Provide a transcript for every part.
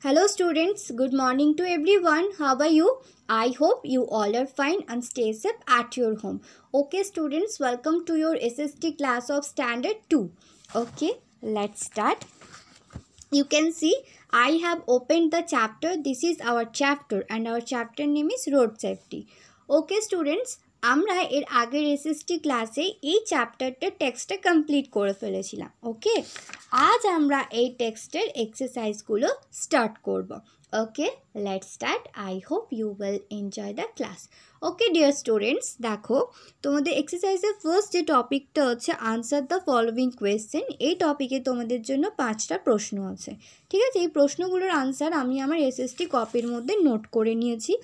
Hello students, good morning to everyone. How are you? I hope you all are fine and stay safe at your home. Okay students, welcome to your SST class of standard 2. Okay, let's start. You can see I have opened the chapter. This is our chapter and our chapter name is road safety. Okay students, আমরা এর আগের SST ক্লাসে এই চ্যাপ্টারটার টেক্সটটা complete করে ফেলেছিলাম ওকে আজ আমরা এই টেক্সটের এক্সারসাইজগুলো স্টার্ট করব okay let start I hope you will enjoy the class okay dear students দেখো তোমাদের এক্সারসাইজের ফার্স্ট যে টপিকটা হচ্ছে আনসার দ্য ফলোয়িং কোয়েশ্চেন এই টপিকে তোমাদের জন্য পাঁচটা প্রশ্ন আছে ঠিক আছে এই প্রশ্নগুলোর আনসার আমি আমার এসএসটি কপির মধ্যে নোট করে নিয়েছি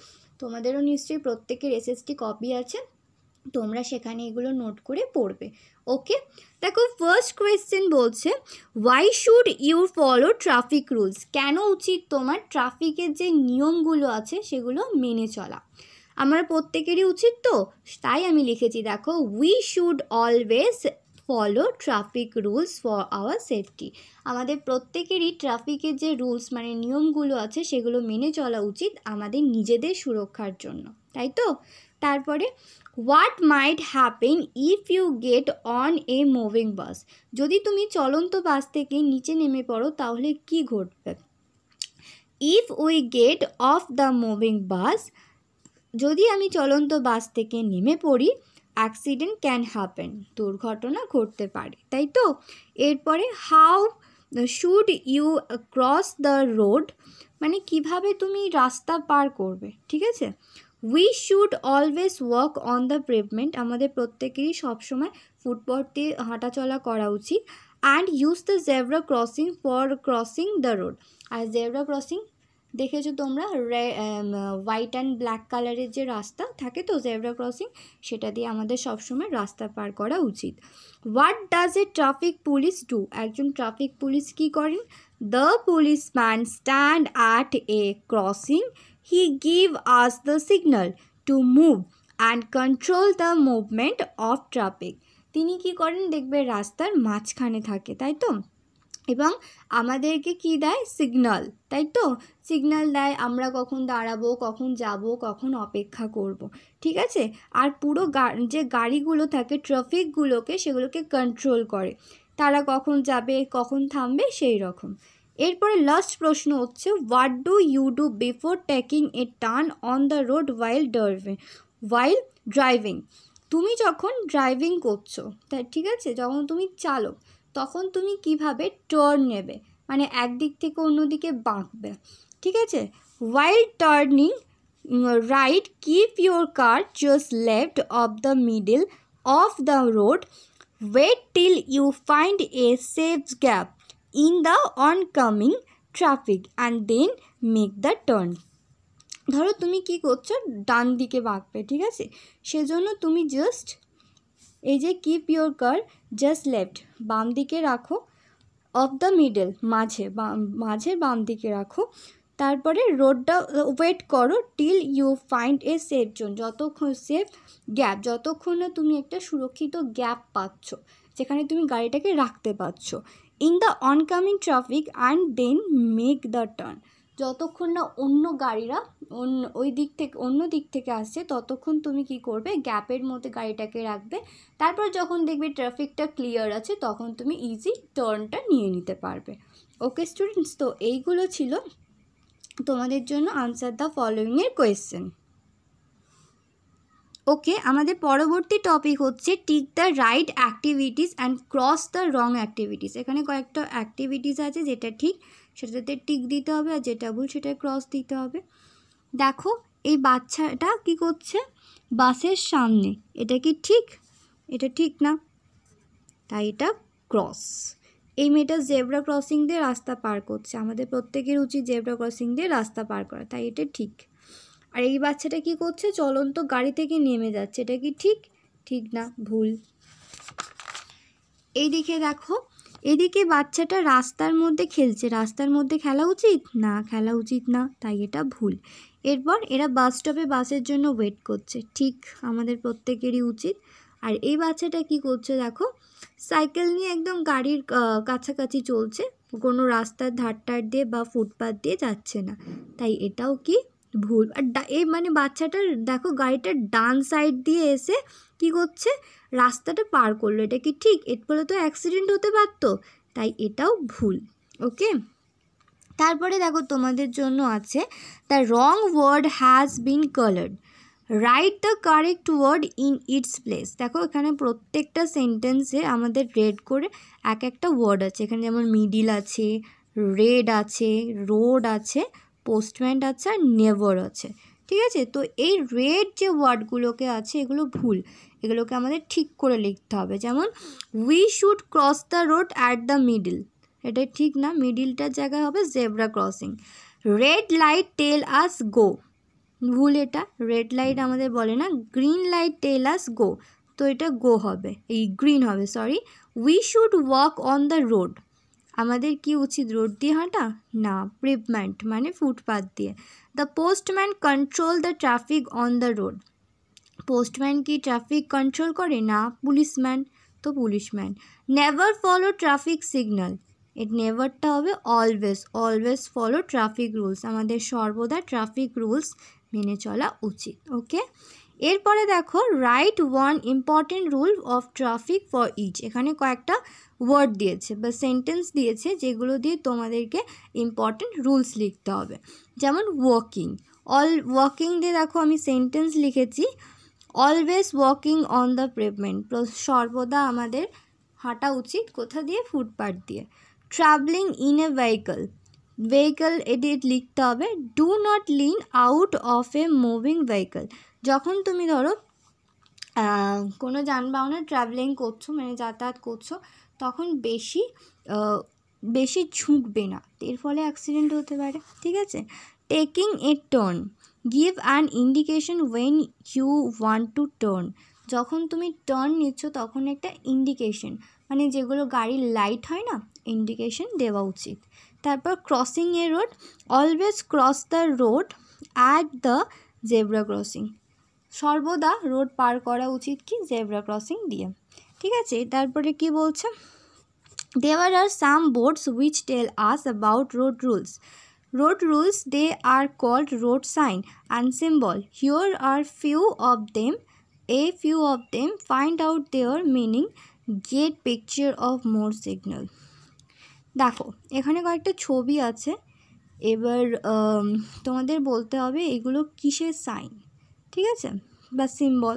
তোমাদেরও নিশ্চয়ই প্রত্যেকের এসএসটি কপি আছে তোমরা সেখানে এগুলো নোট করে পড়বে ওকে দেখো ফার্স্ট কোয়েশ্চেন বলছে why should you follow traffic rules কেন উচিত তোমার ট্রাফিকের যে নিয়মগুলো আছে সেগুলো মেনে চলা আমার প্রত্যেকেরই উচিত তো তাই আমি লিখেছি দেখো we should always follow traffic rules for our safety আমাদের প্রত্যেকেরই ট্রাফিকের যে রুলস মানে নিয়মগুলো আছে সেগুলো মেনে চলা উচিত আমাদের নিজেদের সুরক্ষার জন্য তাই তো তারপরে what might happen if you get on a moving bus যদি তুমি চলন্ত বাস থেকে নিচে নেমে পড়ো তাহলে কি ঘটবে if we get off the moving bus যদি আমি চলন্ত বাস থেকে নেমে পড়ি অ্যাক্সিডেন্ট ক্যান হ্যাপেন দুর্ঘটনা ঘটতে পারে তাই তো এরপরে how should you cross the road মানে কিভাবে তুমি রাস্তা পার করবে ঠিক আছে we should always walk on the pavement আমাদের প্রত্যেকেরই সবসময় ফুটপথ দিয়ে হাঁটাচলা করা উচিত and use the zebra crossing for crossing the road আর জেব্রা ক্রসিং দেখেছো তোমরা হোয়াইট অ্যান্ড ব্ল্যাক কালারের যে রাস্তা থাকে তো জেব্রা ক্রসিং সেটা দিয়ে আমাদের সবসময় রাস্তা পার করা উচিত what does a traffic police do একজন ট্রাফিক পুলিশ কি করেন the police man stand at a crossing he give us the signal to move and control the movement of traffic তিনি কি করেন দেখবে রাস্তার মাঝখানে থাকে তাই তো এবং আমাদেরকে কি দেয় সিগনাল তাই তো সিগনাল দেয় আমরা কখন দাঁড়াবো কখন যাব কখন অপেক্ষা করব। ঠিক আছে আর পুরো গা যে গাড়িগুলো থাকে ট্রাফিকগুলোকে সেগুলোকে কন্ট্রোল করে তারা কখন যাবে কখন থামবে সেই রকম এরপরে লাস্ট প্রশ্ন হচ্ছে what do you do before taking a turn on the road while driving while driving তুমি যখন ড্রাইভিং করছো তাই ঠিক আছে যখন তুমি চালক তখন তুমি কিভাবে টর্ন নেবে মানে একদিক থেকে অন্যদিকে বাঁকবে ঠিক আছে while turning right keep your car just left of the middle of the road wait till you find a safe gap in the oncoming traffic and then make the turn ধরো তুমি কি করছো ডান দিকে বাঁকবে ঠিক আছে সেজন্য তুমি জাস্ট এই যে keep your car just left বাম দিকে রাখো অফ দ্য মিডল মাঝে মাঝে বাম দিকে রাখো তারপরে রোডটা ওয়েট করো till you find a safe zone যতক্ষণ সেফ গ্যাপ যতক্ষণ না তুমি একটা সুরক্ষিত গ্যাপ পাচ্ছ যেখানে তুমি গাড়িটাকে রাখতে পারছো in the oncoming traffic and then make the turn যতক্ষণ না অন্য গাড়িরা অন্য ওই দিক থেকে অন্য দিক থেকে আসছে ততক্ষণ তুমি কি করবে গ্যাপের মধ্যে গাড়িটাকে রাখবে তারপর যখন দেখবে ট্রাফিকটা ক্লিয়ার আছে তখন তুমি ইজি টার্নটা নিয়ে নিতে পারবে ওকে স্টুডেন্টস তো এইগুলো ছিল তোমাদের জন্য আনসার দ্য ফলোয়িংয়ের কোয়েশ্চেন ওকে আমাদের পরবর্তী টপিক হচ্ছে tick the right activities and cross the wrong activities এখানে কয়েকটা অ্যাক্টিভিটিস আছে যেটা ঠিক সেটাতে টিক দিতে হবে আর যেটা ভুল সেটা ক্রস দিতে হবে দেখো এই বাচ্চাটা কি করছে বাসের সামনে এটা কি ঠিক এটা ঠিক না তাই এটা ক্রস এই মেয়েটা জেব্রা ক্রসিং দিয়ে রাস্তা পার করছে আমাদের প্রত্যেকের উচিত জেব্রা ক্রসিং দিয়ে রাস্তা পার করা তাই এটা ঠিক আর এই বাচ্চাটা কি করছে চলন্ত গাড়ি থেকে নেমে যাচ্ছে এটা কি ঠিক ঠিক না ভুল এইদিকে দেখো এদিকে বাচ্চাটা রাস্তার মধ্যে খেলছে রাস্তার মধ্যে খেলা উচিত না খেলা উচিত না তাই এটা ভুল এরপর এরা বাস স্টপে বাসের জন্য ওয়েট করছে ঠিক আমাদের প্রত্যেকেরই উচিত আর এই বাচ্চাটা কি করছে দেখো সাইকেল নিয়ে একদম গাড়ির কাছাকাছি চলছে কোনো রাস্তার ধারটার দিয়ে বা ফুটপাথ দিয়ে যাচ্ছে না তাই এটাও কি ভুল আর এই মানে বাচ্চাটার দেখো গাড়িটার ডান সাইড দিয়ে এসে কি করছে রাস্তাটা পার করলো এটা কি ঠিক এর ফলে তো অ্যাক্সিডেন্ট হতে পারতো তাই এটাও ভুল ওকে তারপরে দেখো তোমাদের জন্য আছে the wrong word has been coloured write the correct word in its place দেখো এখানে প্রত্যেকটা সেন্টেন্সে আমাদের রেড করে এক একটা ওয়ার্ড আছে এখানে যেমন মিডিল আছে রেড আছে রোড আছে পোস্টম্যান্ট আছে আর নেভার আছে ঠিক আছে তো এই রেড যে ওয়ার্ডগুলোকে আছে এগুলো ভুল এগুলোকে আমাদের ঠিক করে লিখতে হবে যেমন we should cross the road at the middle এটা ঠিক না মিডিলটার জায়গায় হবে zebra crossing red light tell us go ভুল এটা রেড লাইট আমাদের বলে না গ্রিন লাইট টেল আস গো তো এটা গো হবে এই গ্রিন হবে sorry we should walk on the road আমাদের কি উচিত রোড দিয়ে হাঁটা না পেভমেন্ট মানে ফুটপাথ দিয়ে the postman control the traffic on the road postman কি ট্রাফিক কন্ট্রোল করে না পুলিশম্যান তো policeman never follow traffic signal এট নেভারটা হবে always always follow traffic rules আমাদের সর্বদা ট্রাফিক রুলস মেনে চলা উচিত ওকে এরপরে দেখো write one important rule of traffic for each এখানে কয়েকটা ওয়ার্ড দিয়েছে বা সেন্টেন্স দিয়েছে যেগুলো দিয়ে তোমাদেরকে ইম্পর্টেন্ট রুলস লিখতে হবে যেমন ওয়াকিং অল ওয়াকিং দিয়ে দেখো আমি সেন্টেন্স লিখেছি always walking on the pavement সর্বদা আমাদের হাঁটা উচিত কোথা দিয়ে ফুটপাথ দিয়ে travelling in a vehicle vehicle এডিট লিখতে হবে do not lean out of a moving vehicle যখন তুমি ধরো কোনো যানবাহনে ট্রাভেলিং করছো মানে যাতায়াত করছো তখন বেশি বেশি ঝুঁকবে না এর ফলে অ্যাক্সিডেন্ট হতে পারে ঠিক আছে taking a turn give an indication when you want to turn যখন তুমি টার্ন নিচ্ছ তখন একটা ইন্ডিকেশন মানে যেগুলো গাড়ির লাইট হয় না ইন্ডিকেশন দেওয়া উচিত তারপর crossing a road always cross the road at the zebra crossing সর্বদা রোড পার করা উচিত কি জেব্রা ক্রসিং দিয়ে ঠিক আছে তারপরে কি বলছে there are some boards which tell us about road rules road rules they are called road sign and symbol here are few of them a few of them find out their meaning get picture of more signal দেখো এখানে কয়েকটা ছবি আছে এবার তোমাদের বলতে হবে এগুলো কিসের সাইন ঠিক আছে বা সিম্বল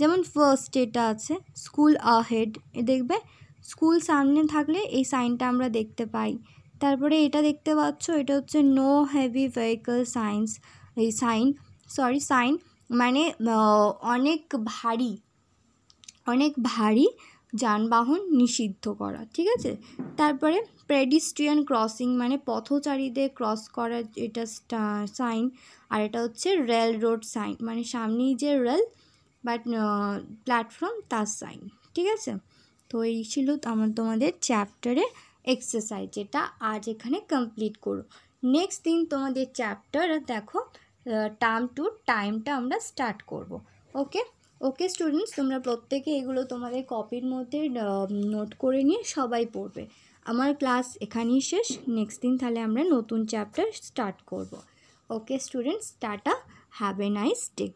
যেমন ফার্স্ট এটা আছে স্কুল আহেড দেখবে স্কুল সামনে থাকলে এই সাইনটা আমরা দেখতে পাই তারপরে এটা দেখতে পাচ্ছ এটা হচ্ছে নো হেভি ভেহিকল সাইন্স এই সাইন সরি সাইন মানে অনেক ভারী অনেক ভারী যানবাহন নিষিদ্ধ করা ঠিক আছে তারপরে পেডিস্ট্রিয়ান ক্রসিং মানে পথচারীদের ক্রস করার এটা সাইন আর এটা হচ্ছে রেল রোড সাইন মানে সামনেই যে রেল বাট প্ল্যাটফর্ম তার সাইন ঠিক আছে তো এই ছিল আমার তোমাদের চ্যাপ্টারে এক্সারসাইজ যেটা আজ এখানে কমপ্লিট করো নেক্সট দিন তোমাদের চ্যাপ্টার দেখো টার্ম টু টাইমটা আমরা স্টার্ট করব ওকে ওকে স্টুডেন্টস তোমরা প্রত্যেকে এগুলো তোমাদের কপির মধ্যে নোট করে নিয়ে সবাই পড়বে আমার ক্লাস এখানেই শেষ নেক্সট দিন তাহলে আমরা নতুন চ্যাপ্টার স্টার্ট করব ওকে স্টুডেন্টস টাটা হ্যাভ এ নাইস ডে